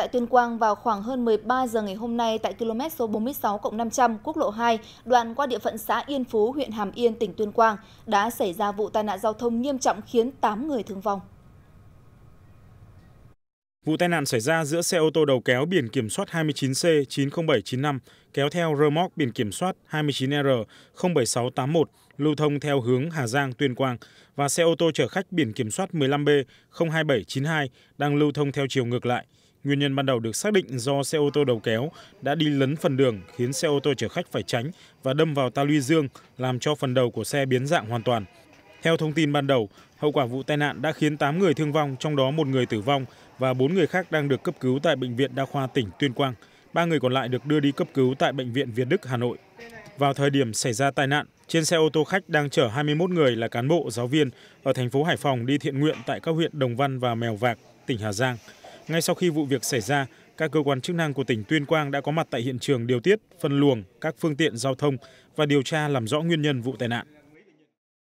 Tại Tuyên Quang vào khoảng hơn 13 giờ ngày hôm nay tại km số 46 500 quốc lộ 2, đoạn qua địa phận xã Yên Phú, huyện Hàm Yên, tỉnh Tuyên Quang, đã xảy ra vụ tai nạn giao thông nghiêm trọng khiến 8 người thương vong. Vụ tai nạn xảy ra giữa xe ô tô đầu kéo biển kiểm soát 29C90795 kéo theo rơ móc biển kiểm soát 29R07681 lưu thông theo hướng Hà Giang Tuyên Quang và xe ô tô chở khách biển kiểm soat 15B02792 đang lưu thông theo chiều ngược lại nguyên nhân ban đầu được xác định do xe ô tô đầu kéo đã đi lấn phần đường khiến xe ô tô chở khách phải tránh và đâm vào ta luy dương làm cho phần đầu của xe biến dạng hoàn toàn theo thông tin ban đầu hậu quả vụ tai nạn đã khiến 8 người thương vong trong đó một người tử vong và bốn người khác đang được cấp cứu tại bệnh viện đa khoa tỉnh tuyên quang ba người còn lại được đưa đi cấp cứu tại bệnh viện việt đức hà nội vào thời điểm xảy ra tai nạn trên xe ô tô khách đang chở 21 người là cán bộ, giáo viên ở thành phố Hải Phòng đi thiện nguyện tại các huyện Đồng Văn và Mèo Vạc, tỉnh Hà Giang ngay sau khi vụ việc xảy ra các cơ quan chức năng của tỉnh tuyên quang đã có mặt tại hiện trường điều tiết phân luồng các phương tiện giao thông và điều tra làm rõ nguyên nhân vụ tai nạn